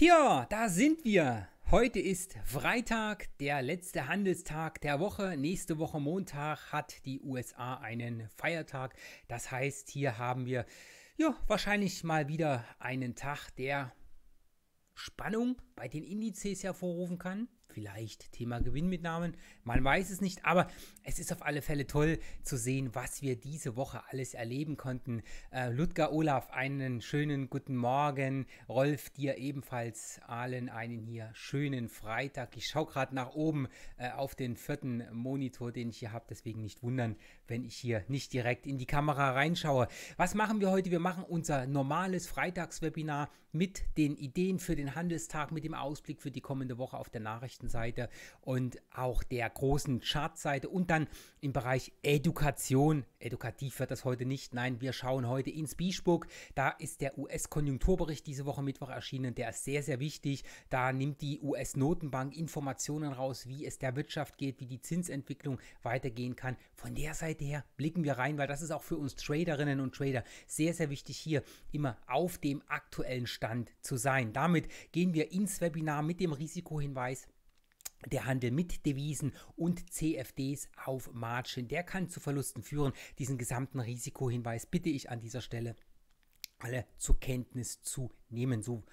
Ja, da sind wir. Heute ist Freitag, der letzte Handelstag der Woche. Nächste Woche Montag hat die USA einen Feiertag. Das heißt, hier haben wir ja, wahrscheinlich mal wieder einen Tag, der Spannung bei den Indizes hervorrufen kann vielleicht Thema Gewinnmitnahmen. Man weiß es nicht, aber es ist auf alle Fälle toll zu sehen, was wir diese Woche alles erleben konnten. Äh, Ludger Olaf, einen schönen guten Morgen. Rolf, dir ebenfalls. Allen einen hier schönen Freitag. Ich schaue gerade nach oben äh, auf den vierten Monitor, den ich hier habe. Deswegen nicht wundern, wenn ich hier nicht direkt in die Kamera reinschaue. Was machen wir heute? Wir machen unser normales Freitagswebinar mit den Ideen für den Handelstag, mit dem Ausblick für die kommende Woche auf der Nachricht rechten Seite und auch der großen Chartseite und dann im Bereich Education. Edukativ wird das heute nicht. Nein, wir schauen heute ins Biesburg. Da ist der US-Konjunkturbericht diese Woche Mittwoch erschienen. Der ist sehr, sehr wichtig. Da nimmt die US-Notenbank Informationen raus, wie es der Wirtschaft geht, wie die Zinsentwicklung weitergehen kann. Von der Seite her blicken wir rein, weil das ist auch für uns Traderinnen und Trader sehr, sehr wichtig, hier immer auf dem aktuellen Stand zu sein. Damit gehen wir ins Webinar mit dem Risikohinweis der Handel mit Devisen und CFDs auf Margin, der kann zu Verlusten führen. Diesen gesamten Risikohinweis bitte ich an dieser Stelle alle zur Kenntnis zu nehmen. So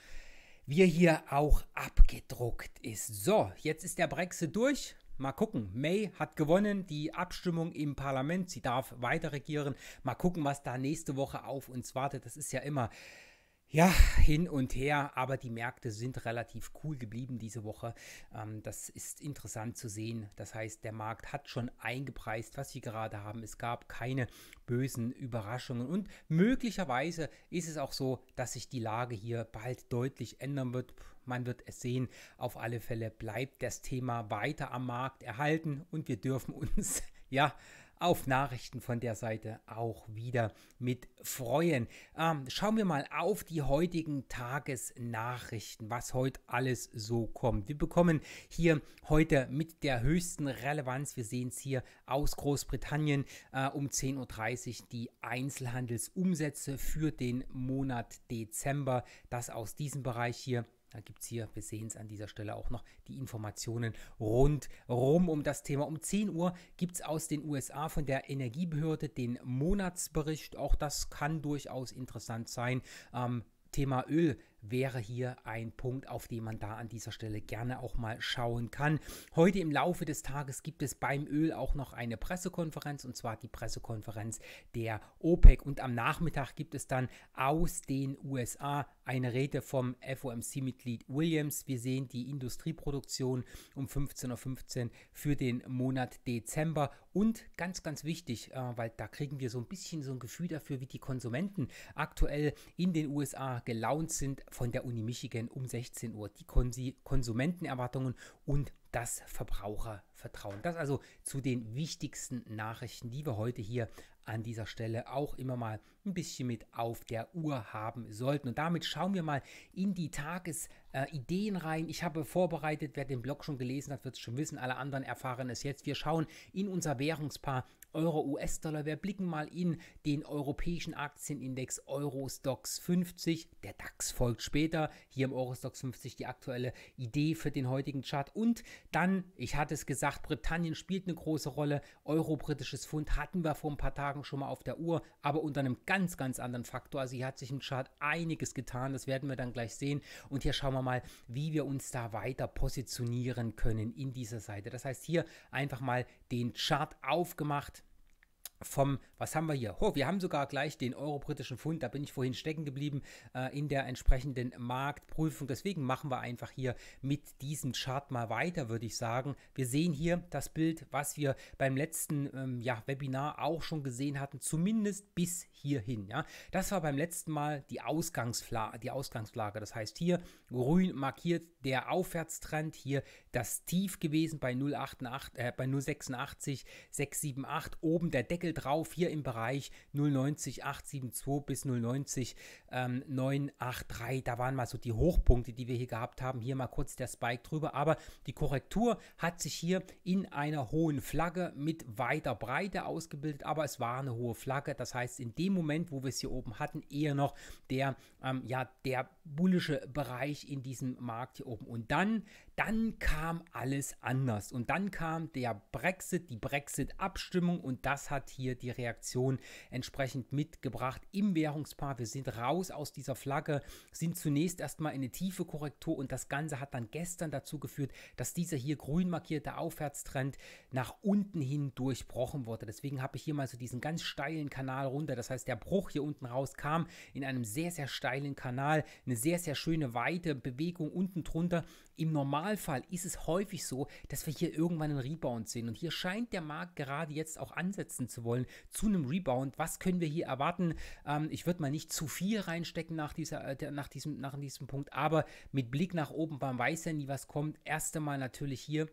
wie hier auch abgedruckt ist. So, jetzt ist der Brexit durch. Mal gucken. May hat gewonnen, die Abstimmung im Parlament. Sie darf weiter regieren. Mal gucken, was da nächste Woche auf uns wartet. Das ist ja immer ja, hin und her, aber die Märkte sind relativ cool geblieben diese Woche. Ähm, das ist interessant zu sehen. Das heißt, der Markt hat schon eingepreist, was wir gerade haben. Es gab keine bösen Überraschungen und möglicherweise ist es auch so, dass sich die Lage hier bald deutlich ändern wird. Man wird es sehen. Auf alle Fälle bleibt das Thema weiter am Markt erhalten und wir dürfen uns, ja, auf Nachrichten von der Seite auch wieder mit freuen. Ähm, schauen wir mal auf die heutigen Tagesnachrichten, was heute alles so kommt. Wir bekommen hier heute mit der höchsten Relevanz, wir sehen es hier aus Großbritannien, äh, um 10.30 Uhr die Einzelhandelsumsätze für den Monat Dezember. Das aus diesem Bereich hier da gibt es hier, wir sehen es an dieser Stelle auch noch, die Informationen rundherum um das Thema. Um 10 Uhr gibt es aus den USA von der Energiebehörde den Monatsbericht. Auch das kann durchaus interessant sein. Ähm, Thema Öl wäre hier ein Punkt, auf den man da an dieser Stelle gerne auch mal schauen kann. Heute im Laufe des Tages gibt es beim Öl auch noch eine Pressekonferenz und zwar die Pressekonferenz der OPEC und am Nachmittag gibt es dann aus den USA eine Rede vom FOMC-Mitglied Williams. Wir sehen die Industrieproduktion um 15.15 Uhr .15 für den Monat Dezember und ganz, ganz wichtig, äh, weil da kriegen wir so ein bisschen so ein Gefühl dafür, wie die Konsumenten aktuell in den USA gelaunt sind von der Uni Michigan um 16 Uhr. Die Konsumentenerwartungen und das Verbrauchervertrauen. Das also zu den wichtigsten Nachrichten, die wir heute hier an dieser Stelle auch immer mal ein bisschen mit auf der Uhr haben sollten. Und damit schauen wir mal in die Tagesideen äh, rein. Ich habe vorbereitet, wer den Blog schon gelesen hat, wird es schon wissen. Alle anderen erfahren es jetzt. Wir schauen in unser Währungspaar Euro US-Dollar. Wir blicken mal in den europäischen Aktienindex Eurostox 50. Der DAX folgt später. Hier im Eurostox 50 die aktuelle Idee für den heutigen Chart. Und dann, ich hatte es gesagt, Britannien spielt eine große Rolle. Euro, britisches Pfund hatten wir vor ein paar Tagen schon mal auf der Uhr, aber unter einem ganz, ganz anderen Faktor. Also hier hat sich im Chart einiges getan. Das werden wir dann gleich sehen. Und hier schauen wir mal, wie wir uns da weiter positionieren können in dieser Seite. Das heißt, hier einfach mal den Chart aufgemacht vom, was haben wir hier? Oh, wir haben sogar gleich den euro-britischen Pfund, da bin ich vorhin stecken geblieben, äh, in der entsprechenden Marktprüfung. Deswegen machen wir einfach hier mit diesem Chart mal weiter, würde ich sagen. Wir sehen hier das Bild, was wir beim letzten ähm, ja, Webinar auch schon gesehen hatten, zumindest bis hierhin. Ja? Das war beim letzten Mal die, Ausgangsfla die Ausgangslage. Das heißt, hier Grün markiert der Aufwärtstrend hier das Tief gewesen bei 088, äh, bei 086, 678. Oben der Deckel drauf hier im Bereich 090, 872 bis 090, ähm, 983. Da waren mal so die Hochpunkte, die wir hier gehabt haben. Hier mal kurz der Spike drüber. Aber die Korrektur hat sich hier in einer hohen Flagge mit weiter Breite ausgebildet. Aber es war eine hohe Flagge. Das heißt, in dem Moment, wo wir es hier oben hatten, eher noch der, ähm, ja, der bullische Bereich Bereich in diesem Markt hier oben. Und dann dann kam alles anders und dann kam der Brexit, die Brexit-Abstimmung und das hat hier die Reaktion entsprechend mitgebracht im Währungspaar. Wir sind raus aus dieser Flagge, sind zunächst erstmal in eine tiefe Korrektur und das Ganze hat dann gestern dazu geführt, dass dieser hier grün markierte Aufwärtstrend nach unten hin durchbrochen wurde. Deswegen habe ich hier mal so diesen ganz steilen Kanal runter. Das heißt, der Bruch hier unten raus kam in einem sehr, sehr steilen Kanal, eine sehr, sehr schöne weite Bewegung unten drunter im normalen Normalfall ist es häufig so, dass wir hier irgendwann einen Rebound sehen. Und hier scheint der Markt gerade jetzt auch ansetzen zu wollen zu einem Rebound. Was können wir hier erwarten? Ähm, ich würde mal nicht zu viel reinstecken nach, dieser, äh, nach, diesem, nach diesem Punkt, aber mit Blick nach oben, man weiß ja nie, was kommt. Erst einmal natürlich hier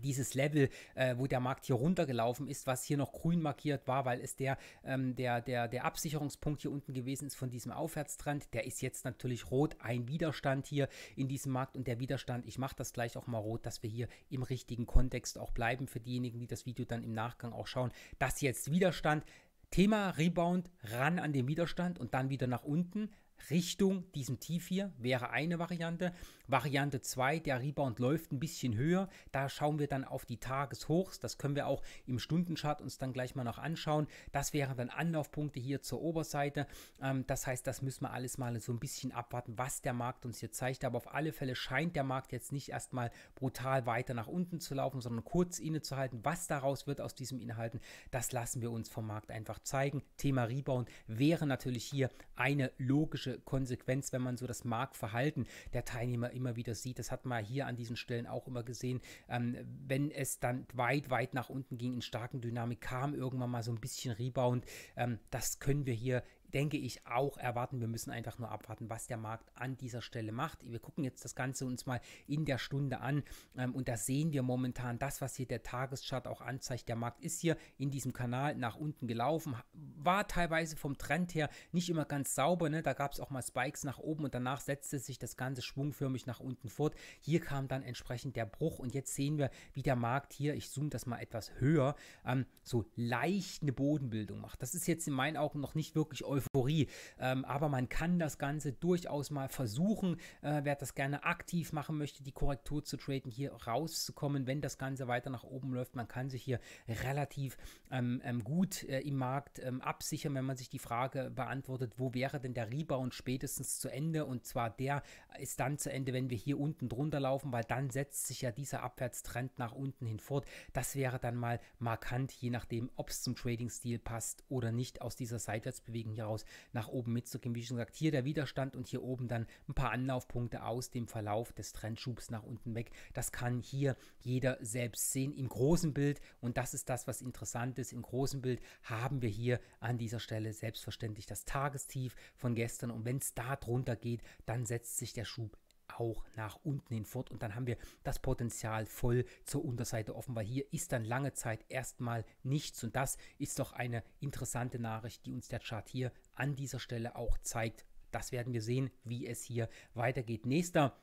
dieses Level, äh, wo der Markt hier runtergelaufen ist, was hier noch grün markiert war, weil es der, ähm, der, der, der Absicherungspunkt hier unten gewesen ist von diesem Aufwärtstrend, der ist jetzt natürlich rot, ein Widerstand hier in diesem Markt und der Widerstand, ich mache das gleich auch mal rot, dass wir hier im richtigen Kontext auch bleiben für diejenigen, die das Video dann im Nachgang auch schauen, das jetzt Widerstand, Thema Rebound, ran an den Widerstand und dann wieder nach unten, Richtung diesem Tief hier wäre eine Variante. Variante 2, der Rebound läuft ein bisschen höher. Da schauen wir dann auf die Tageshochs. Das können wir auch im Stundenchart uns dann gleich mal noch anschauen. Das wären dann Anlaufpunkte hier zur Oberseite. Ähm, das heißt, das müssen wir alles mal so ein bisschen abwarten, was der Markt uns hier zeigt. Aber auf alle Fälle scheint der Markt jetzt nicht erstmal brutal weiter nach unten zu laufen, sondern kurz innezuhalten. Was daraus wird aus diesem Inhalten, das lassen wir uns vom Markt einfach zeigen. Thema Rebound wäre natürlich hier eine logische logische Konsequenz, wenn man so das Marktverhalten der Teilnehmer immer wieder sieht. Das hat man hier an diesen Stellen auch immer gesehen. Ähm, wenn es dann weit, weit nach unten ging, in starken Dynamik kam irgendwann mal so ein bisschen Rebound. Ähm, das können wir hier denke ich, auch erwarten. Wir müssen einfach nur abwarten, was der Markt an dieser Stelle macht. Wir gucken jetzt das Ganze uns mal in der Stunde an ähm, und da sehen wir momentan das, was hier der Tageschart auch anzeigt. Der Markt ist hier in diesem Kanal nach unten gelaufen, war teilweise vom Trend her nicht immer ganz sauber. Ne? Da gab es auch mal Spikes nach oben und danach setzte sich das Ganze schwungförmig nach unten fort. Hier kam dann entsprechend der Bruch und jetzt sehen wir, wie der Markt hier, ich zoome das mal etwas höher, ähm, so leicht eine Bodenbildung macht. Das ist jetzt in meinen Augen noch nicht wirklich euphorisch Euphorie. Ähm, aber man kann das Ganze durchaus mal versuchen. Äh, wer das gerne aktiv machen möchte, die Korrektur zu traden, hier rauszukommen, wenn das Ganze weiter nach oben läuft. Man kann sich hier relativ ähm, ähm, gut äh, im Markt ähm, absichern, wenn man sich die Frage beantwortet, wo wäre denn der Rebound spätestens zu Ende? Und zwar der ist dann zu Ende, wenn wir hier unten drunter laufen, weil dann setzt sich ja dieser Abwärtstrend nach unten hin fort. Das wäre dann mal markant, je nachdem, ob es zum Trading-Stil passt oder nicht, aus dieser Seitwärtsbewegung hier heraus aus nach oben mitzugehen. Wie schon gesagt, hier der Widerstand und hier oben dann ein paar Anlaufpunkte aus dem Verlauf des Trendschubs nach unten weg. Das kann hier jeder selbst sehen im großen Bild und das ist das, was interessant ist. Im großen Bild haben wir hier an dieser Stelle selbstverständlich das Tagestief von gestern und wenn es da drunter geht, dann setzt sich der Schub auch nach unten hin fort und dann haben wir das Potenzial voll zur Unterseite offen, weil hier ist dann lange Zeit erstmal nichts und das ist doch eine interessante Nachricht, die uns der Chart hier an dieser Stelle auch zeigt. Das werden wir sehen, wie es hier weitergeht. Nächster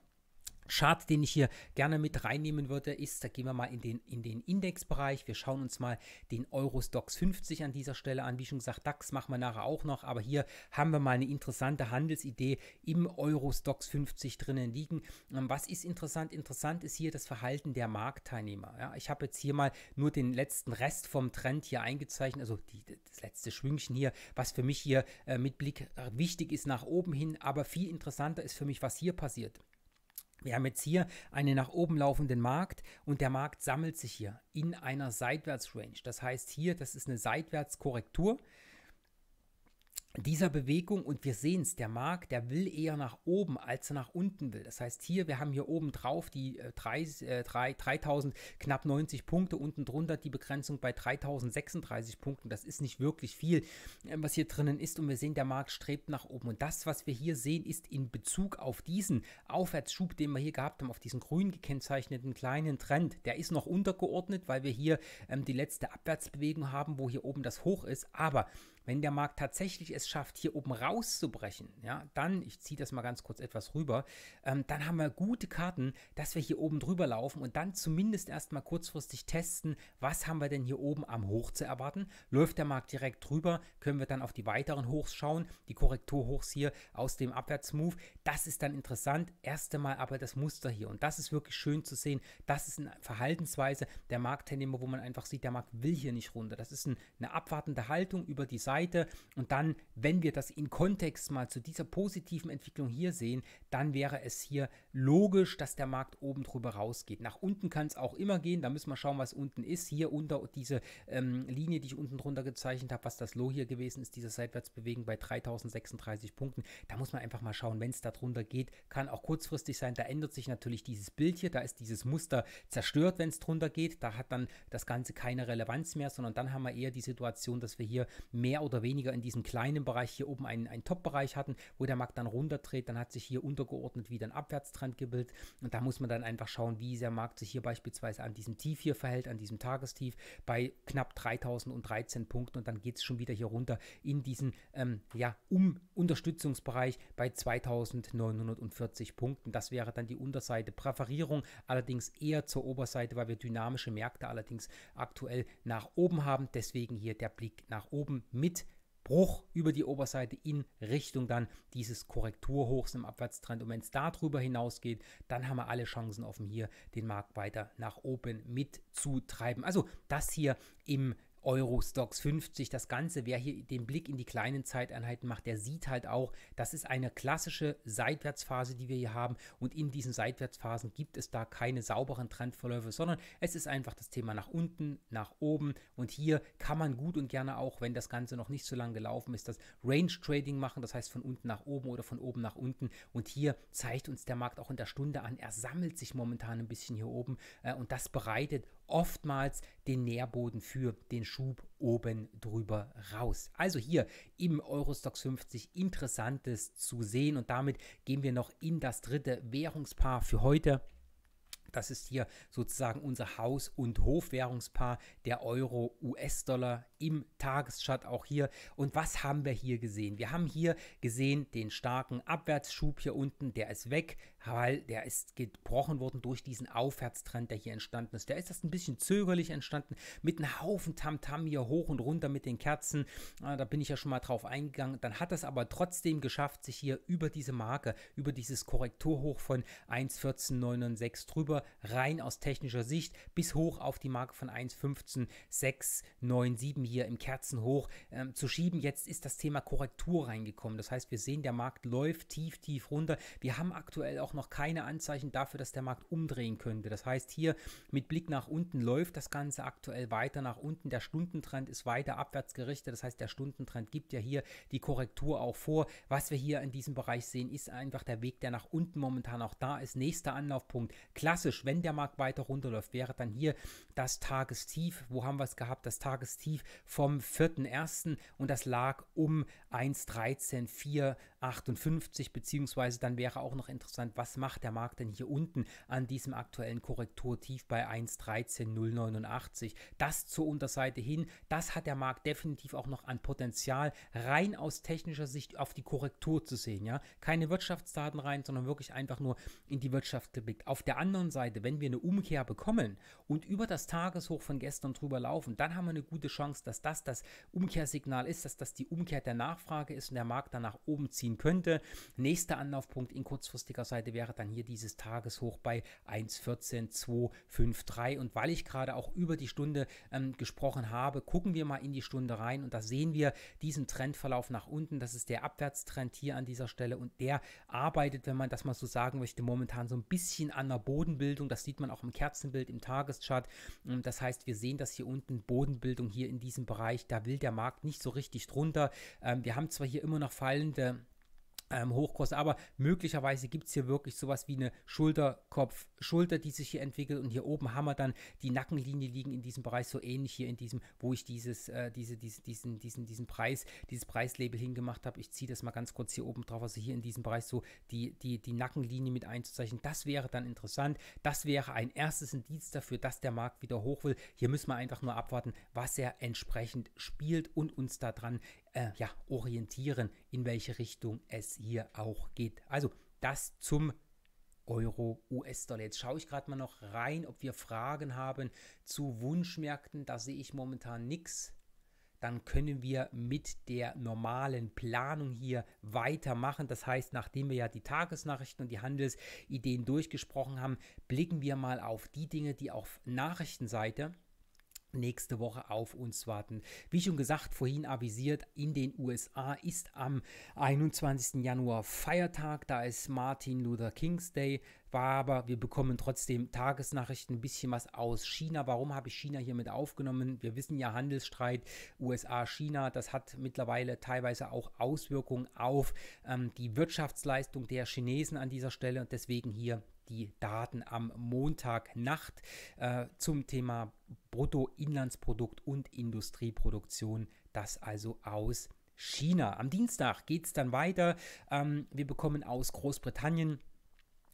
Chart, den ich hier gerne mit reinnehmen würde, ist, da gehen wir mal in den, in den Indexbereich. Wir schauen uns mal den Eurostox 50 an dieser Stelle an. Wie schon gesagt, DAX machen wir nachher auch noch, aber hier haben wir mal eine interessante Handelsidee im Eurostox 50 drinnen liegen. Was ist interessant? Interessant ist hier das Verhalten der Marktteilnehmer. Ja, ich habe jetzt hier mal nur den letzten Rest vom Trend hier eingezeichnet, also die, das letzte Schwüngchen hier, was für mich hier äh, mit Blick wichtig ist nach oben hin, aber viel interessanter ist für mich, was hier passiert. Wir haben jetzt hier einen nach oben laufenden Markt und der Markt sammelt sich hier in einer Seitwärtsrange. Das heißt hier, das ist eine Seitwärtskorrektur dieser Bewegung und wir sehen es, der Markt, der will eher nach oben, als er nach unten will. Das heißt, hier, wir haben hier oben drauf die äh, 3, äh, 3, 3000 knapp 90 Punkte, unten drunter die Begrenzung bei 3036 Punkten. Das ist nicht wirklich viel, äh, was hier drinnen ist und wir sehen, der Markt strebt nach oben. Und das, was wir hier sehen, ist in Bezug auf diesen Aufwärtsschub, den wir hier gehabt haben, auf diesen grün gekennzeichneten kleinen Trend, der ist noch untergeordnet, weil wir hier ähm, die letzte Abwärtsbewegung haben, wo hier oben das Hoch ist. Aber wenn der Markt tatsächlich es es schafft, hier oben rauszubrechen, ja, dann, ich ziehe das mal ganz kurz etwas rüber, ähm, dann haben wir gute Karten, dass wir hier oben drüber laufen und dann zumindest erstmal kurzfristig testen, was haben wir denn hier oben am Hoch zu erwarten. Läuft der Markt direkt drüber, können wir dann auf die weiteren Hochs schauen, die Korrekturhochs hier aus dem Abwärtsmove. Das ist dann interessant. Erst einmal aber das Muster hier und das ist wirklich schön zu sehen. Das ist eine Verhaltensweise der Marktteilnehmer, wo man einfach sieht, der Markt will hier nicht runter. Das ist ein, eine abwartende Haltung über die Seite und dann wenn wir das im Kontext mal zu dieser positiven Entwicklung hier sehen, dann wäre es hier logisch, dass der Markt oben drüber rausgeht. Nach unten kann es auch immer gehen, da müssen wir schauen, was unten ist. Hier unter diese ähm, Linie, die ich unten drunter gezeichnet habe, was das Low hier gewesen ist, diese Seitwärtsbewegung bei 3036 Punkten. Da muss man einfach mal schauen, wenn es da drunter geht, kann auch kurzfristig sein. Da ändert sich natürlich dieses Bild hier, da ist dieses Muster zerstört, wenn es drunter geht. Da hat dann das Ganze keine Relevanz mehr, sondern dann haben wir eher die Situation, dass wir hier mehr oder weniger in diesem kleinen Bereich hier oben einen, einen Top-Bereich hatten, wo der Markt dann runterdreht, dann hat sich hier untergeordnet wieder ein Abwärtstrend gebildet und da muss man dann einfach schauen, wie der Markt sich hier beispielsweise an diesem Tief hier verhält, an diesem Tagestief bei knapp 3013 Punkten und dann geht es schon wieder hier runter in diesen ähm, ja, um Unterstützungsbereich bei 2940 Punkten. Das wäre dann die Unterseite Präferierung, allerdings eher zur Oberseite, weil wir dynamische Märkte allerdings aktuell nach oben haben. Deswegen hier der Blick nach oben mit Bruch über die Oberseite in Richtung dann dieses Korrekturhochs im Abwärtstrend. Und wenn es darüber hinausgeht, dann haben wir alle Chancen offen, hier den Markt weiter nach oben mitzutreiben. Also das hier im Euro-Stocks 50, das Ganze. Wer hier den Blick in die kleinen Zeiteinheiten macht, der sieht halt auch, das ist eine klassische Seitwärtsphase, die wir hier haben. Und in diesen Seitwärtsphasen gibt es da keine sauberen Trendverläufe, sondern es ist einfach das Thema nach unten, nach oben. Und hier kann man gut und gerne auch, wenn das Ganze noch nicht so lange gelaufen ist, das Range-Trading machen, das heißt von unten nach oben oder von oben nach unten. Und hier zeigt uns der Markt auch in der Stunde an, er sammelt sich momentan ein bisschen hier oben äh, und das bereitet oftmals den Nährboden für den Schub oben drüber raus. Also hier im Eurostox 50 interessantes zu sehen und damit gehen wir noch in das dritte Währungspaar für heute. Das ist hier sozusagen unser Haus- und Hofwährungspaar, der Euro-US-Dollar im Tageschart auch hier. Und was haben wir hier gesehen? Wir haben hier gesehen den starken Abwärtsschub hier unten, der ist weg weil der ist gebrochen worden durch diesen Aufwärtstrend, der hier entstanden ist. Der ist das ein bisschen zögerlich entstanden, mit einem Haufen Tamtam -Tam hier hoch und runter mit den Kerzen. Ah, da bin ich ja schon mal drauf eingegangen. Dann hat das aber trotzdem geschafft, sich hier über diese Marke, über dieses Korrekturhoch von 1,14996 drüber, rein aus technischer Sicht, bis hoch auf die Marke von 1,15697 hier im Kerzenhoch ähm, zu schieben. Jetzt ist das Thema Korrektur reingekommen. Das heißt, wir sehen, der Markt läuft tief, tief runter. Wir haben aktuell auch auch noch keine Anzeichen dafür, dass der Markt umdrehen könnte. Das heißt, hier mit Blick nach unten läuft das Ganze aktuell weiter nach unten. Der Stundentrend ist weiter abwärts gerichtet. Das heißt, der Stundentrend gibt ja hier die Korrektur auch vor. Was wir hier in diesem Bereich sehen, ist einfach der Weg, der nach unten momentan auch da ist. Nächster Anlaufpunkt. Klassisch, wenn der Markt weiter runterläuft, wäre dann hier das Tagestief. Wo haben wir es gehabt? Das Tagestief vom 4.1. und das lag um 1,13,458 beziehungsweise dann wäre auch noch interessant, was was macht der Markt denn hier unten an diesem aktuellen Korrekturtief bei 1.13089? Das zur Unterseite hin, das hat der Markt definitiv auch noch an Potenzial rein aus technischer Sicht auf die Korrektur zu sehen, ja? Keine Wirtschaftsdaten rein, sondern wirklich einfach nur in die Wirtschaft geblickt. Auf der anderen Seite, wenn wir eine Umkehr bekommen und über das Tageshoch von gestern drüber laufen, dann haben wir eine gute Chance, dass das das Umkehrsignal ist, dass das die Umkehr der Nachfrage ist und der Markt dann nach oben ziehen könnte. Nächster Anlaufpunkt in kurzfristiger Seite wäre dann hier dieses Tageshoch bei 1,14253. Und weil ich gerade auch über die Stunde ähm, gesprochen habe, gucken wir mal in die Stunde rein und da sehen wir diesen Trendverlauf nach unten. Das ist der Abwärtstrend hier an dieser Stelle und der arbeitet, wenn man das mal so sagen möchte, momentan so ein bisschen an der Bodenbildung. Das sieht man auch im Kerzenbild im Tageschart. Ähm, das heißt, wir sehen das hier unten, Bodenbildung hier in diesem Bereich. Da will der Markt nicht so richtig drunter. Ähm, wir haben zwar hier immer noch fallende ähm, Hochkurs. Aber möglicherweise gibt es hier wirklich sowas wie eine Schulterkopf, Schulter, die sich hier entwickelt. Und hier oben haben wir dann die Nackenlinie liegen in diesem Bereich so ähnlich hier in diesem, wo ich dieses, äh, diese, diese, diesen, diesen, diesen Preis, dieses Preislabel hingemacht habe. Ich ziehe das mal ganz kurz hier oben drauf, also hier in diesem Bereich so die, die, die Nackenlinie mit einzuzeichnen. Das wäre dann interessant. Das wäre ein erstes Indiz dafür, dass der Markt wieder hoch will. Hier müssen wir einfach nur abwarten, was er entsprechend spielt und uns daran äh, ja, orientieren, in welche Richtung es hier auch geht. Also das zum Euro, US-Dollar. Jetzt schaue ich gerade mal noch rein, ob wir Fragen haben zu Wunschmärkten. Da sehe ich momentan nichts. Dann können wir mit der normalen Planung hier weitermachen. Das heißt, nachdem wir ja die Tagesnachrichten und die Handelsideen durchgesprochen haben, blicken wir mal auf die Dinge, die auf Nachrichtenseite nächste Woche auf uns warten. Wie schon gesagt, vorhin avisiert, in den USA ist am 21. Januar Feiertag, da ist Martin Luther King's Day, war aber, wir bekommen trotzdem Tagesnachrichten, ein bisschen was aus China. Warum habe ich China hier mit aufgenommen? Wir wissen ja, Handelsstreit USA-China, das hat mittlerweile teilweise auch Auswirkungen auf ähm, die Wirtschaftsleistung der Chinesen an dieser Stelle und deswegen hier die Daten am Montagnacht äh, zum Thema Bruttoinlandsprodukt und Industrieproduktion, das also aus China. Am Dienstag geht es dann weiter. Ähm, wir bekommen aus Großbritannien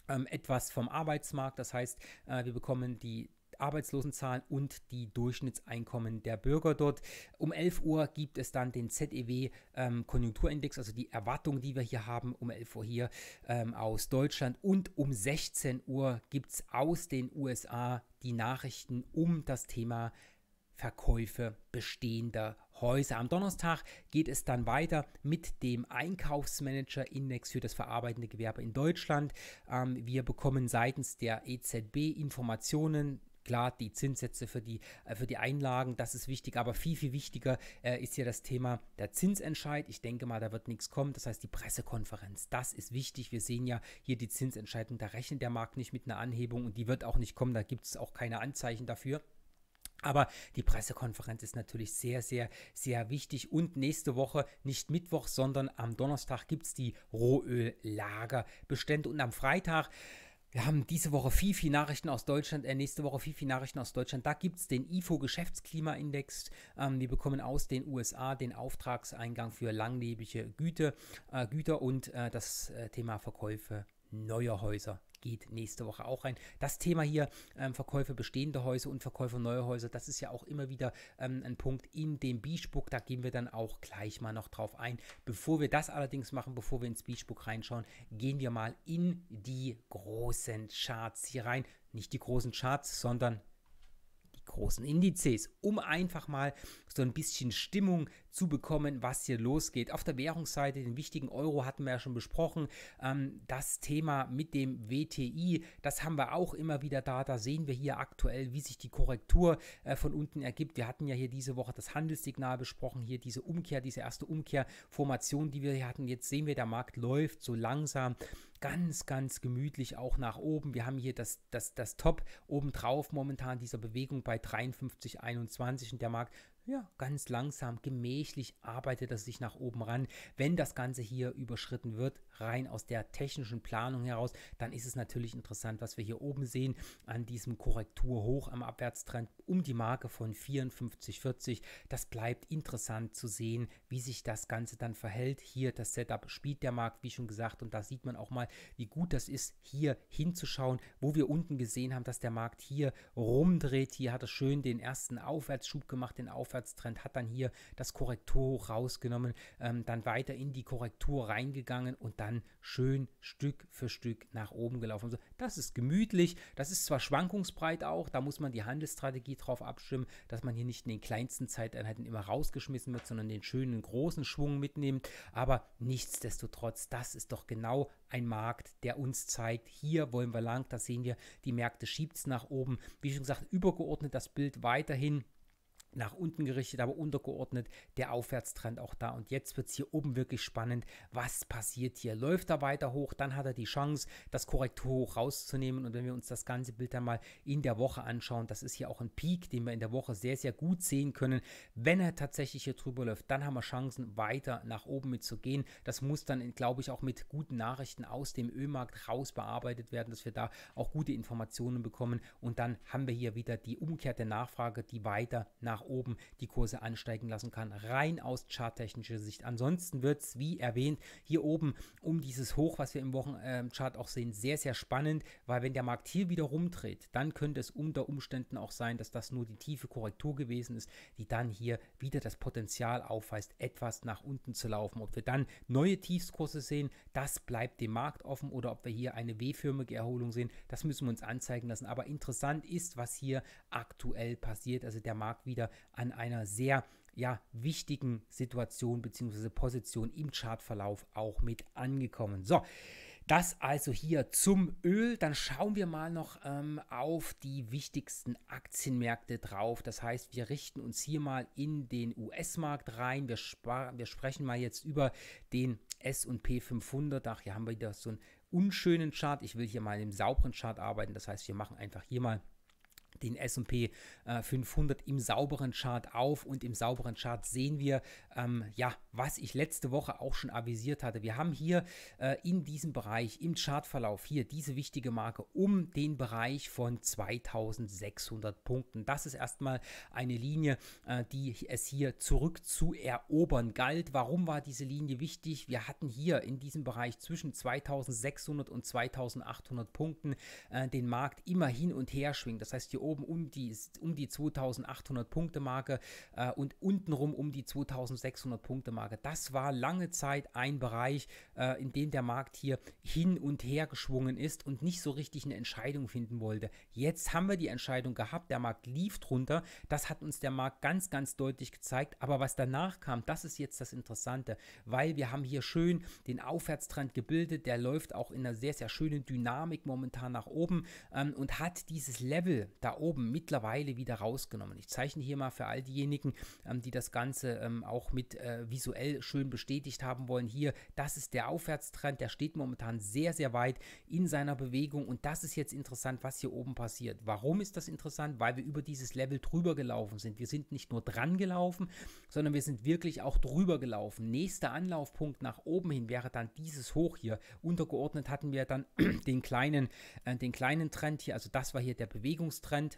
ähm, etwas vom Arbeitsmarkt. Das heißt, äh, wir bekommen die Arbeitslosenzahlen und die Durchschnittseinkommen der Bürger dort. Um 11 Uhr gibt es dann den ZEW ähm, Konjunkturindex, also die Erwartung, die wir hier haben, um 11 Uhr hier ähm, aus Deutschland und um 16 Uhr gibt es aus den USA die Nachrichten um das Thema Verkäufe bestehender Häuser. Am Donnerstag geht es dann weiter mit dem Einkaufsmanager-Index für das verarbeitende Gewerbe in Deutschland. Ähm, wir bekommen seitens der EZB Informationen klar die Zinssätze für die, äh, für die Einlagen, das ist wichtig, aber viel, viel wichtiger äh, ist ja das Thema der Zinsentscheid. Ich denke mal, da wird nichts kommen. Das heißt, die Pressekonferenz, das ist wichtig. Wir sehen ja hier die Zinsentscheidung, da rechnet der Markt nicht mit einer Anhebung und die wird auch nicht kommen. Da gibt es auch keine Anzeichen dafür. Aber die Pressekonferenz ist natürlich sehr, sehr, sehr wichtig. Und nächste Woche, nicht Mittwoch, sondern am Donnerstag gibt es die Rohöllagerbestände. Und am Freitag wir haben diese Woche viel, viel Nachrichten aus Deutschland, äh, nächste Woche viel, viel Nachrichten aus Deutschland. Da gibt es den IFO-Geschäftsklimaindex. Ähm, wir bekommen aus den USA den Auftragseingang für langlebige Güte, äh, Güter und äh, das äh, Thema Verkäufe neuer Häuser geht nächste Woche auch rein. Das Thema hier, ähm, Verkäufe bestehender Häuser und Verkäufe neuer Häuser, das ist ja auch immer wieder ähm, ein Punkt in dem Beachbook. Da gehen wir dann auch gleich mal noch drauf ein. Bevor wir das allerdings machen, bevor wir ins Beachbook reinschauen, gehen wir mal in die großen Charts hier rein. Nicht die großen Charts, sondern großen Indizes, um einfach mal so ein bisschen Stimmung zu bekommen, was hier losgeht. Auf der Währungsseite, den wichtigen Euro hatten wir ja schon besprochen. Ähm, das Thema mit dem WTI, das haben wir auch immer wieder da. Da sehen wir hier aktuell, wie sich die Korrektur äh, von unten ergibt. Wir hatten ja hier diese Woche das Handelssignal besprochen, hier diese Umkehr, diese erste Umkehrformation, die wir hier hatten. Jetzt sehen wir, der Markt läuft so langsam ganz, ganz gemütlich auch nach oben. Wir haben hier das, das, das Top obendrauf momentan dieser Bewegung bei 53,21 und der Markt ja, ganz langsam, gemächlich arbeitet er sich nach oben ran. Wenn das Ganze hier überschritten wird, rein aus der technischen Planung heraus, dann ist es natürlich interessant, was wir hier oben sehen an diesem Korrekturhoch am Abwärtstrend um die Marke von 54,40. Das bleibt interessant zu sehen, wie sich das Ganze dann verhält. Hier das Setup spielt der Markt, wie schon gesagt, und da sieht man auch mal, wie gut das ist, hier hinzuschauen, wo wir unten gesehen haben, dass der Markt hier rumdreht. Hier hat er schön den ersten Aufwärtsschub gemacht, den Aufwärtstrend, hat dann hier das Korrekturhoch rausgenommen, ähm, dann weiter in die Korrektur reingegangen und dann dann schön Stück für Stück nach oben gelaufen. Also das ist gemütlich, das ist zwar schwankungsbreit auch, da muss man die Handelsstrategie drauf abstimmen, dass man hier nicht in den kleinsten Zeiteinheiten immer rausgeschmissen wird, sondern den schönen großen Schwung mitnimmt, aber nichtsdestotrotz, das ist doch genau ein Markt, der uns zeigt, hier wollen wir lang, da sehen wir, die Märkte schiebt es nach oben. Wie schon gesagt, übergeordnet das Bild weiterhin nach unten gerichtet, aber untergeordnet der Aufwärtstrend auch da. Und jetzt wird es hier oben wirklich spannend, was passiert hier. Läuft er weiter hoch, dann hat er die Chance, das Korrektur hoch rauszunehmen. Und wenn wir uns das ganze Bild dann mal in der Woche anschauen, das ist hier auch ein Peak, den wir in der Woche sehr, sehr gut sehen können. Wenn er tatsächlich hier drüber läuft, dann haben wir Chancen, weiter nach oben mitzugehen. Das muss dann, glaube ich, auch mit guten Nachrichten aus dem Ölmarkt raus bearbeitet werden, dass wir da auch gute Informationen bekommen. Und dann haben wir hier wieder die Umkehr Nachfrage, die weiter nach nach oben die Kurse ansteigen lassen kann, rein aus charttechnischer Sicht. Ansonsten wird es, wie erwähnt, hier oben um dieses Hoch, was wir im Wochenchart ähm, auch sehen, sehr, sehr spannend, weil wenn der Markt hier wieder rumdreht, dann könnte es unter Umständen auch sein, dass das nur die tiefe Korrektur gewesen ist, die dann hier wieder das Potenzial aufweist, etwas nach unten zu laufen. Ob wir dann neue Tiefskurse sehen, das bleibt dem Markt offen oder ob wir hier eine W-förmige Erholung sehen, das müssen wir uns anzeigen lassen. Aber interessant ist, was hier aktuell passiert. Also der Markt wieder an einer sehr ja, wichtigen Situation bzw. Position im Chartverlauf auch mit angekommen. So, das also hier zum Öl. Dann schauen wir mal noch ähm, auf die wichtigsten Aktienmärkte drauf. Das heißt, wir richten uns hier mal in den US-Markt rein. Wir, wir, sprechen mal jetzt über den SP 500. Ach, hier haben wir wieder so einen unschönen Chart. Ich will hier mal in sauberen Chart arbeiten. Das heißt, wir machen einfach hier mal den SP 500 äh, im sauberen Chart auf und im sauberen Chart sehen wir, ähm, ja, was ich letzte Woche auch schon avisiert hatte. Wir haben hier äh, in diesem Bereich im Chartverlauf hier diese wichtige Marke um den Bereich von 2600 Punkten. Das ist erstmal eine Linie, äh, die es hier zurück zu erobern galt. Warum war diese Linie wichtig? Wir hatten hier in diesem Bereich zwischen 2600 und 2800 Punkten äh, den Markt immer hin und her schwingen. Das heißt, hier oben oben um die, um die 2800 Punkte Marke äh, und untenrum um die 2600 Punkte Marke. Das war lange Zeit ein Bereich, äh, in dem der Markt hier hin und her geschwungen ist und nicht so richtig eine Entscheidung finden wollte. Jetzt haben wir die Entscheidung gehabt, der Markt lief drunter, das hat uns der Markt ganz, ganz deutlich gezeigt, aber was danach kam, das ist jetzt das Interessante, weil wir haben hier schön den Aufwärtstrend gebildet, der läuft auch in einer sehr, sehr schönen Dynamik momentan nach oben ähm, und hat dieses Level da oben mittlerweile wieder rausgenommen. Ich zeichne hier mal für all diejenigen, ähm, die das Ganze ähm, auch mit äh, visuell schön bestätigt haben wollen, hier, das ist der Aufwärtstrend, der steht momentan sehr, sehr weit in seiner Bewegung und das ist jetzt interessant, was hier oben passiert. Warum ist das interessant? Weil wir über dieses Level drüber gelaufen sind. Wir sind nicht nur dran gelaufen, sondern wir sind wirklich auch drüber gelaufen. Nächster Anlaufpunkt nach oben hin wäre dann dieses Hoch hier. Untergeordnet hatten wir dann den kleinen, äh, den kleinen Trend hier, also das war hier der Bewegungstrend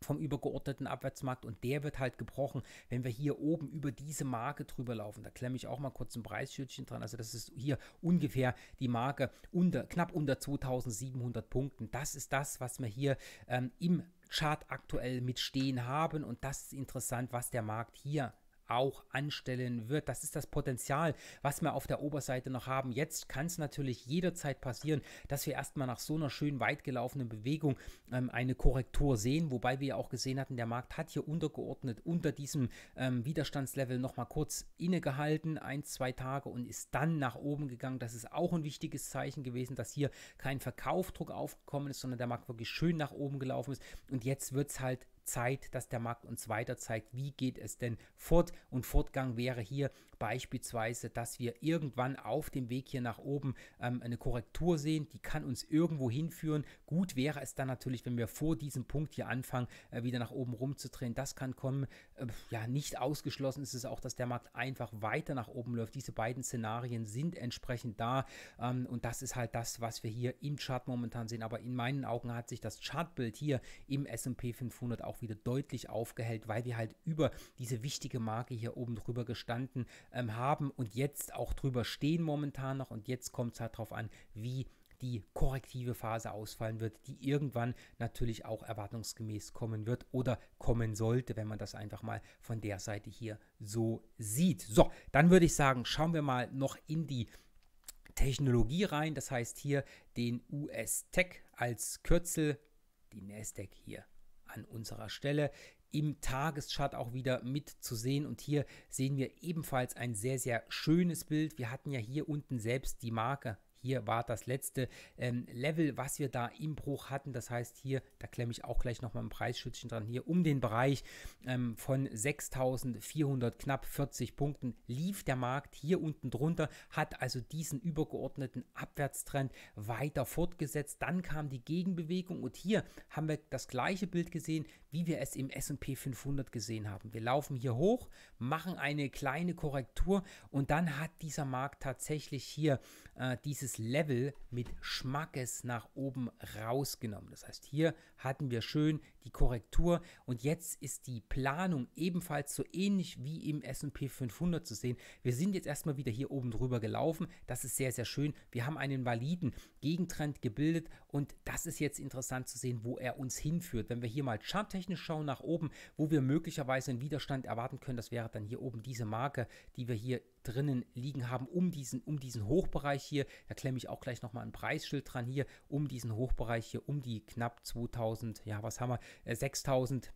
vom übergeordneten Abwärtsmarkt und der wird halt gebrochen, wenn wir hier oben über diese Marke drüber laufen. Da klemme ich auch mal kurz ein Preisschildchen dran. Also das ist hier ungefähr die Marke unter knapp unter 2700 Punkten. Das ist das, was wir hier ähm, im Chart aktuell mit stehen haben und das ist interessant, was der Markt hier auch anstellen wird. Das ist das Potenzial, was wir auf der Oberseite noch haben. Jetzt kann es natürlich jederzeit passieren, dass wir erstmal nach so einer schön weit gelaufenen Bewegung ähm, eine Korrektur sehen, wobei wir auch gesehen hatten, der Markt hat hier untergeordnet unter diesem ähm, Widerstandslevel nochmal kurz innegehalten, ein, zwei Tage und ist dann nach oben gegangen. Das ist auch ein wichtiges Zeichen gewesen, dass hier kein Verkaufdruck aufgekommen ist, sondern der Markt wirklich schön nach oben gelaufen ist und jetzt wird es halt Zeit, dass der Markt uns weiter zeigt, wie geht es denn fort. Und Fortgang wäre hier beispielsweise, dass wir irgendwann auf dem Weg hier nach oben ähm, eine Korrektur sehen, die kann uns irgendwo hinführen. Gut wäre es dann natürlich, wenn wir vor diesem Punkt hier anfangen, äh, wieder nach oben rumzudrehen. Das kann kommen. Äh, ja, nicht ausgeschlossen ist es auch, dass der Markt einfach weiter nach oben läuft. Diese beiden Szenarien sind entsprechend da ähm, und das ist halt das, was wir hier im Chart momentan sehen. Aber in meinen Augen hat sich das Chartbild hier im S&P 500 auch wieder deutlich aufgehellt, weil wir halt über diese wichtige Marke hier oben drüber gestanden ähm, haben und jetzt auch drüber stehen momentan noch. Und jetzt kommt es halt darauf an, wie die korrektive Phase ausfallen wird, die irgendwann natürlich auch erwartungsgemäß kommen wird oder kommen sollte, wenn man das einfach mal von der Seite hier so sieht. So, dann würde ich sagen, schauen wir mal noch in die Technologie rein. Das heißt hier den US-Tech als Kürzel, die NASDAQ hier an unserer Stelle im Tageschart auch wieder mit zu sehen. Und hier sehen wir ebenfalls ein sehr, sehr schönes Bild. Wir hatten ja hier unten selbst die Marke hier war das letzte ähm, Level, was wir da im Bruch hatten. Das heißt hier, da klemme ich auch gleich nochmal ein Preisschützchen dran, hier um den Bereich ähm, von 6.400 knapp 40 Punkten lief der Markt hier unten drunter, hat also diesen übergeordneten Abwärtstrend weiter fortgesetzt. Dann kam die Gegenbewegung und hier haben wir das gleiche Bild gesehen, wie wir es im S&P 500 gesehen haben. Wir laufen hier hoch, machen eine kleine Korrektur und dann hat dieser Markt tatsächlich hier äh, dieses dieses Level mit Schmackes nach oben rausgenommen. Das heißt, hier hatten wir schön die Korrektur und jetzt ist die Planung ebenfalls so ähnlich wie im S&P 500 zu sehen. Wir sind jetzt erstmal wieder hier oben drüber gelaufen. Das ist sehr, sehr schön. Wir haben einen validen Gegentrend gebildet und das ist jetzt interessant zu sehen, wo er uns hinführt. Wenn wir hier mal charttechnisch schauen nach oben, wo wir möglicherweise einen Widerstand erwarten können, das wäre dann hier oben diese Marke, die wir hier drinnen liegen haben, um diesen, um diesen Hochbereich hier. Da klemme ich auch gleich nochmal ein Preisschild dran hier, um diesen Hochbereich hier, um die knapp 2000, ja, was haben wir, 6000.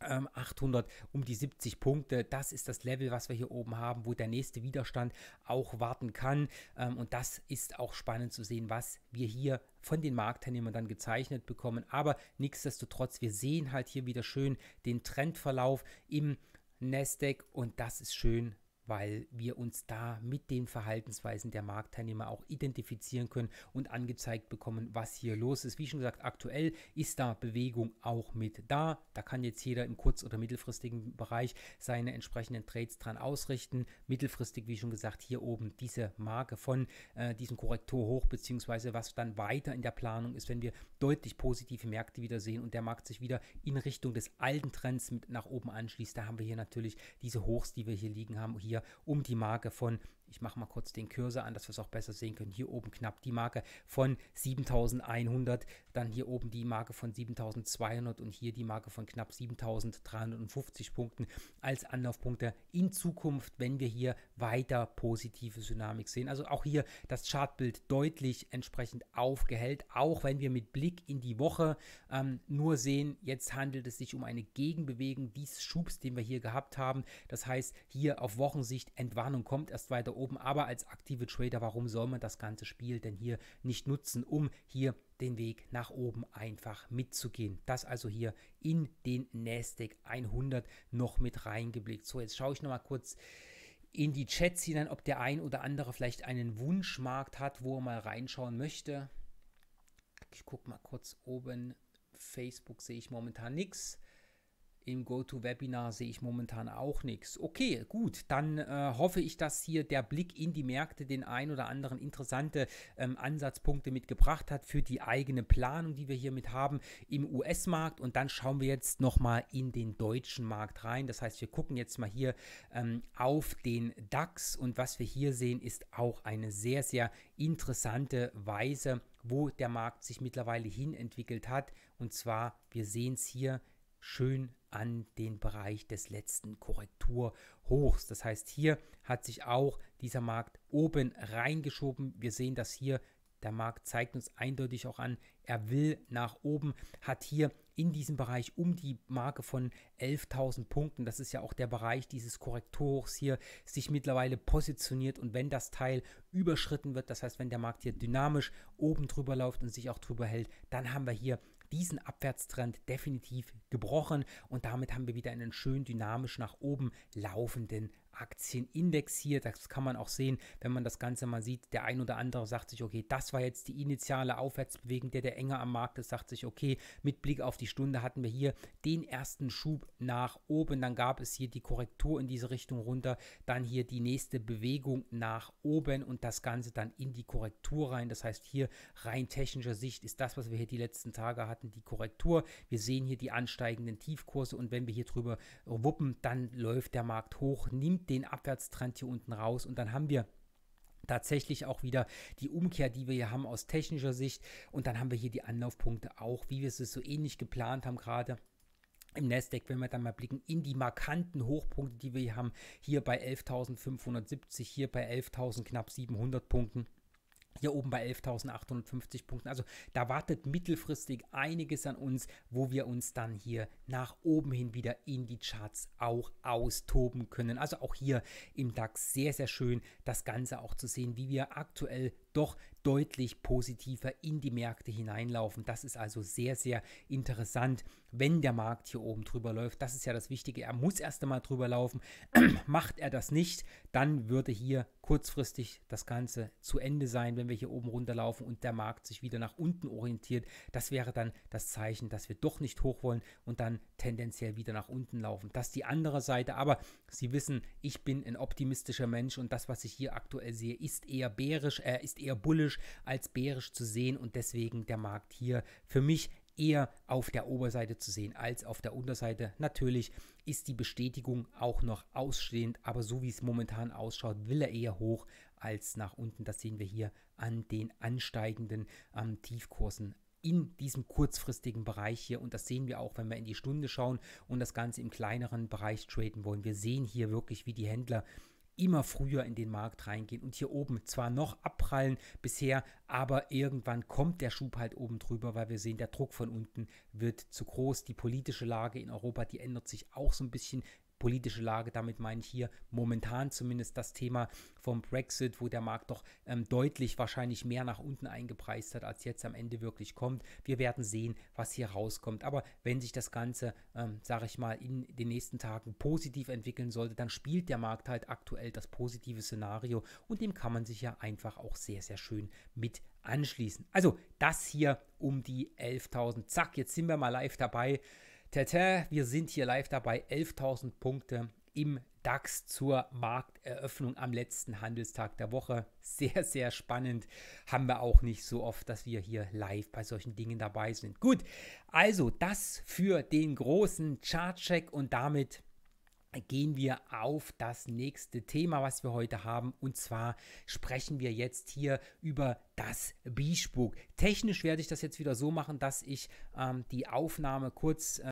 Äh, 800 ähm, um die 70 Punkte. Das ist das Level, was wir hier oben haben, wo der nächste Widerstand auch warten kann. Ähm, und das ist auch spannend zu sehen, was wir hier von den Marktteilnehmern dann gezeichnet bekommen. Aber nichtsdestotrotz, wir sehen halt hier wieder schön den Trendverlauf im Nasdaq und das ist schön weil wir uns da mit den Verhaltensweisen der Marktteilnehmer auch identifizieren können und angezeigt bekommen, was hier los ist. Wie schon gesagt, aktuell ist da Bewegung auch mit da. Da kann jetzt jeder im kurz- oder mittelfristigen Bereich seine entsprechenden Trades dran ausrichten. Mittelfristig, wie schon gesagt, hier oben diese Marke von äh, diesem Korrektor hoch, beziehungsweise was dann weiter in der Planung ist, wenn wir deutlich positive Märkte wieder sehen und der Markt sich wieder in Richtung des alten Trends mit nach oben anschließt. Da haben wir hier natürlich diese Hochs, die wir hier liegen haben, hier um die Marke von ich mache mal kurz den Cursor an, dass wir es auch besser sehen können. Hier oben knapp die Marke von 7100, dann hier oben die Marke von 7200 und hier die Marke von knapp 7350 Punkten als Anlaufpunkte in Zukunft, wenn wir hier weiter positive Dynamik sehen. Also auch hier das Chartbild deutlich entsprechend aufgehellt, auch wenn wir mit Blick in die Woche ähm, nur sehen, jetzt handelt es sich um eine Gegenbewegung dieses Schubs, den wir hier gehabt haben. Das heißt, hier auf Wochensicht Entwarnung kommt erst weiter oben. Aber als aktive Trader, warum soll man das ganze Spiel denn hier nicht nutzen, um hier den Weg nach oben einfach mitzugehen. Das also hier in den Nasdaq 100 noch mit reingeblickt. So, jetzt schaue ich noch mal kurz in die Chats hinein, ob der ein oder andere vielleicht einen Wunschmarkt hat, wo er mal reinschauen möchte. Ich gucke mal kurz oben. Facebook sehe ich momentan nichts im GoToWebinar sehe ich momentan auch nichts. Okay, gut, dann äh, hoffe ich, dass hier der Blick in die Märkte den ein oder anderen interessante ähm, Ansatzpunkte mitgebracht hat für die eigene Planung, die wir hiermit haben im US-Markt. Und dann schauen wir jetzt nochmal in den deutschen Markt rein. Das heißt, wir gucken jetzt mal hier ähm, auf den DAX und was wir hier sehen, ist auch eine sehr, sehr interessante Weise, wo der Markt sich mittlerweile hin entwickelt hat. Und zwar, wir sehen es hier, schön an den Bereich des letzten Korrekturhochs. Das heißt, hier hat sich auch dieser Markt oben reingeschoben. Wir sehen das hier. Der Markt zeigt uns eindeutig auch an, er will nach oben, hat hier in diesem Bereich um die Marke von 11.000 Punkten, das ist ja auch der Bereich dieses Korrekturhochs hier, sich mittlerweile positioniert und wenn das Teil überschritten wird, das heißt, wenn der Markt hier dynamisch oben drüber läuft und sich auch drüber hält, dann haben wir hier diesen Abwärtstrend definitiv gebrochen und damit haben wir wieder einen schön dynamisch nach oben laufenden Aktien indexiert. Das kann man auch sehen, wenn man das Ganze mal sieht. Der ein oder andere sagt sich, okay, das war jetzt die initiale Aufwärtsbewegung, der, der enger am Markt ist, sagt sich, okay, mit Blick auf die Stunde hatten wir hier den ersten Schub nach oben. Dann gab es hier die Korrektur in diese Richtung runter, dann hier die nächste Bewegung nach oben und das Ganze dann in die Korrektur rein. Das heißt, hier rein technischer Sicht ist das, was wir hier die letzten Tage hatten, die Korrektur. Wir sehen hier die ansteigenden Tiefkurse und wenn wir hier drüber wuppen, dann läuft der Markt hoch, nimmt den Abwärtstrend hier unten raus und dann haben wir tatsächlich auch wieder die Umkehr, die wir hier haben aus technischer Sicht und dann haben wir hier die Anlaufpunkte auch, wie wir es so ähnlich geplant haben gerade im Nasdaq, wenn wir dann mal blicken in die markanten Hochpunkte, die wir hier haben, hier bei 11.570, hier bei 11.000 knapp 700 Punkten hier oben bei 11.850 Punkten. Also da wartet mittelfristig einiges an uns, wo wir uns dann hier nach oben hin wieder in die Charts auch austoben können. Also auch hier im DAX sehr, sehr schön das Ganze auch zu sehen, wie wir aktuell doch deutlich positiver in die Märkte hineinlaufen. Das ist also sehr, sehr interessant, wenn der Markt hier oben drüber läuft. Das ist ja das Wichtige. Er muss erst einmal drüber laufen. Macht er das nicht, dann würde hier kurzfristig das Ganze zu Ende sein, wenn wir hier oben runterlaufen und der Markt sich wieder nach unten orientiert. Das wäre dann das Zeichen, dass wir doch nicht hoch wollen und dann tendenziell wieder nach unten laufen. Das ist die andere Seite. Aber Sie wissen, ich bin ein optimistischer Mensch und das, was ich hier aktuell sehe, ist eher bärisch, äh, ist eher bullisch als bärisch zu sehen und deswegen der Markt hier für mich eher auf der Oberseite zu sehen als auf der Unterseite. Natürlich ist die Bestätigung auch noch ausstehend, aber so wie es momentan ausschaut, will er eher hoch als nach unten. Das sehen wir hier an den ansteigenden ähm, Tiefkursen in diesem kurzfristigen Bereich hier und das sehen wir auch, wenn wir in die Stunde schauen und das Ganze im kleineren Bereich traden wollen. Wir sehen hier wirklich, wie die Händler immer früher in den Markt reingehen und hier oben zwar noch abprallen bisher, aber irgendwann kommt der Schub halt oben drüber, weil wir sehen, der Druck von unten wird zu groß. Die politische Lage in Europa, die ändert sich auch so ein bisschen politische Lage, damit meine ich hier momentan zumindest das Thema vom Brexit, wo der Markt doch ähm, deutlich wahrscheinlich mehr nach unten eingepreist hat, als jetzt am Ende wirklich kommt. Wir werden sehen, was hier rauskommt. Aber wenn sich das Ganze, ähm, sage ich mal, in den nächsten Tagen positiv entwickeln sollte, dann spielt der Markt halt aktuell das positive Szenario und dem kann man sich ja einfach auch sehr, sehr schön mit anschließen. Also das hier um die 11.000. Zack, jetzt sind wir mal live dabei. Tete, wir sind hier live dabei. 11.000 Punkte im DAX zur Markteröffnung am letzten Handelstag der Woche. Sehr, sehr spannend. Haben wir auch nicht so oft, dass wir hier live bei solchen Dingen dabei sind. Gut, also das für den großen Chartcheck und damit gehen wir auf das nächste Thema, was wir heute haben. Und zwar sprechen wir jetzt hier über das Biesbuch. Technisch werde ich das jetzt wieder so machen, dass ich ähm, die Aufnahme kurz... Äh